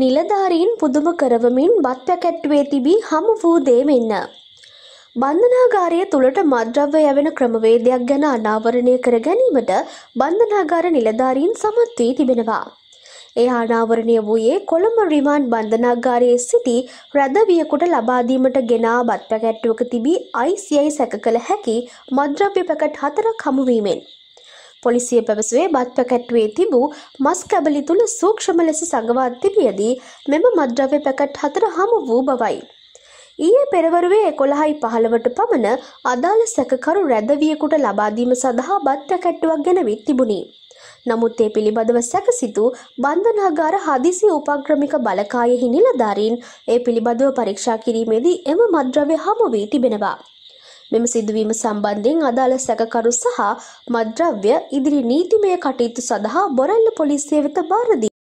නිලධාරීන් පුදුම කරවමින් බත් පැකැට්ටුවේ තිබී හමු වූ දේ මෙන්න. බන්ධනාගාරය තුළට මද්‍රව්‍ය යැවෙන ක්‍රමවේදයක් ගැන අනාවරණය කර ගැනීමට බන්ධනාගාර නිලධාරීන් සමත් වී තිබෙනවා. ඒ ආනාවරණය වූයේ කොළඹ රිමාන්ඩ් බන්ධනාගාරයේ සිටි රැදවියකුට ලබාදීමට ගෙනා බත් පැකැට්ටුවක තිබී ICI සැක කළ හැකි මද්‍රව්‍ය පැකට් හතරක් හමුවීමෙන්. පොලිසිය පැවසුවේ බත් පැකට්ටුවේ තිබූ මස් කැබලි තුළ සූක්ෂම ලෙස සඟවා තිබියදී මෙම මද්‍රව්‍ය පැකට් හතර හමු වූ බවයි. ඊයේ පෙරවරුවේ එකොළහයි පහළවට පමණ අදාළ සැකකරු රැදවියකුට ලබාදීම සඳහා බත් පැකට්ටුවක් ගෙනවිත් තිබුණි. නමුත් ඒ පිළිබඳව සැකසිතු බන්ධනාගාර හදිසි උපක්‍රමික බලකායෙහි නිලධාරීන් ඒ පිළිබඳව පරීක්ෂා කිරීමේදී එම මද්‍රව්‍ය හමු වී තිබෙනවා. මෙම සිදුවීම සම්බන්ධයෙන් අදාළ සැකකරු සහ මද්‍රව්‍ය ඉදිරි නීතිමය කටයුතු සඳහා බොරැල්ල පොලිසිය වෙත භාරදී